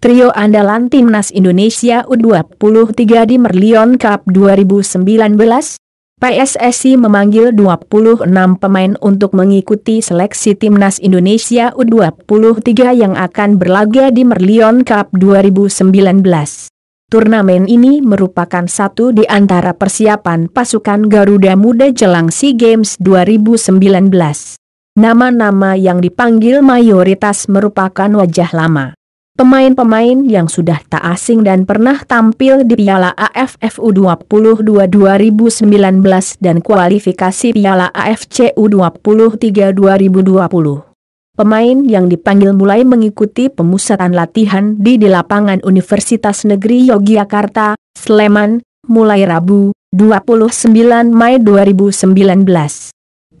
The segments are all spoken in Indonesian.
Trio andalan Timnas Indonesia U23 di Merlion Cup 2019, PSSI memanggil 26 pemain untuk mengikuti seleksi Timnas Indonesia U23 yang akan berlaga di Merlion Cup 2019. Turnamen ini merupakan satu di antara persiapan pasukan Garuda Muda jelang SEA Games 2019. Nama-nama yang dipanggil mayoritas merupakan wajah lama. Pemain-pemain yang sudah tak asing dan pernah tampil di Piala AFF U22 2019 dan kualifikasi Piala AFC U23 2020. Pemain yang dipanggil mulai mengikuti pemusatan latihan di, di lapangan Universitas Negeri Yogyakarta, Sleman, mulai Rabu, 29 Mei 2019.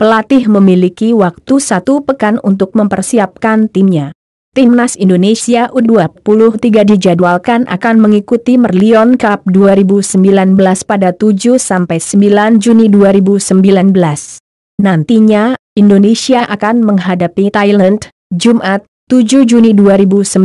Pelatih memiliki waktu satu pekan untuk mempersiapkan timnya. Timnas Indonesia U23 dijadwalkan akan mengikuti Merlion Cup 2019 pada 7-9 Juni 2019. Nantinya, Indonesia akan menghadapi Thailand, Jumat, 7 Juni 2019.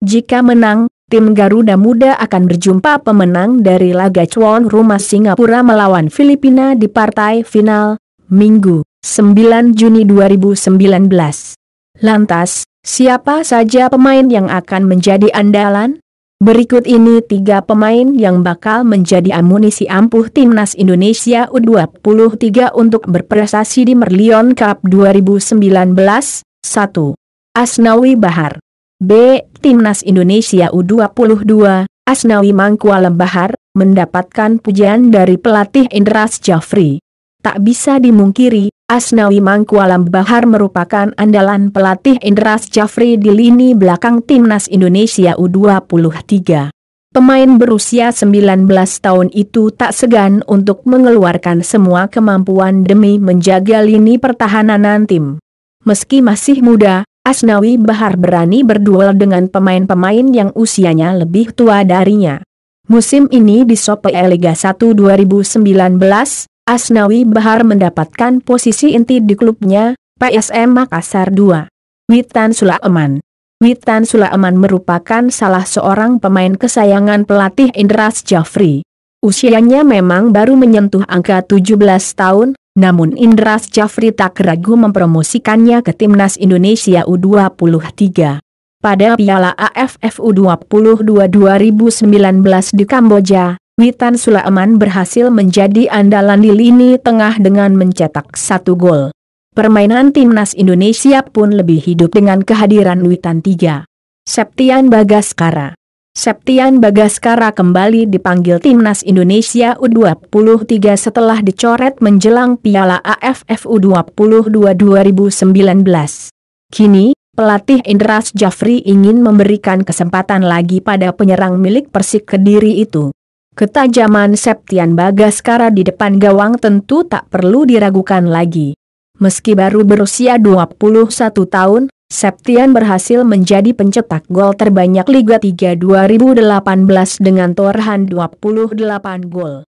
Jika menang, tim Garuda Muda akan berjumpa pemenang dari laga cuan rumah Singapura melawan Filipina di partai final, Minggu, 9 Juni 2019. Lantas, siapa saja pemain yang akan menjadi andalan? Berikut ini tiga pemain yang bakal menjadi amunisi ampuh timnas Indonesia U23 untuk berprestasi di Merlion Cup 2019. 1. Asnawi Bahar B. Timnas Indonesia U22, Asnawi Mangkualam Bahar, mendapatkan pujian dari pelatih Indras Jafri. Tak bisa dimungkiri, Asnawi Mangkualam Bahar merupakan andalan pelatih Indra Jafri di lini belakang timnas Indonesia U23. Pemain berusia 19 tahun itu tak segan untuk mengeluarkan semua kemampuan demi menjaga lini pertahanan tim. Meski masih muda, Asnawi Bahar berani berduel dengan pemain-pemain yang usianya lebih tua darinya. Musim ini di Sope Liga 1 2019, Asnawi Bahar mendapatkan posisi inti di klubnya, PSM Makassar 2. Witan Sulaeman Witan Sulaeman merupakan salah seorang pemain kesayangan pelatih Indra Jafri. Usianya memang baru menyentuh angka 17 tahun, namun Indra Jafri tak ragu mempromosikannya ke Timnas Indonesia U23. Pada Piala AFF U22 2019 di Kamboja, Witan Sulaiman berhasil menjadi andalan di lini tengah dengan mencetak satu gol. Permainan timnas Indonesia pun lebih hidup dengan kehadiran Witan 3. Septian Bagaskara Septian Bagaskara kembali dipanggil timnas Indonesia U23 setelah dicoret menjelang Piala AFF U22 2019. Kini, pelatih Indras Jafri ingin memberikan kesempatan lagi pada penyerang milik Persik Kediri itu. Ketajaman Septian Bagaskara di depan gawang tentu tak perlu diragukan lagi. Meski baru berusia 21 tahun, Septian berhasil menjadi pencetak gol terbanyak Liga 3 2018 dengan torehan 28 gol.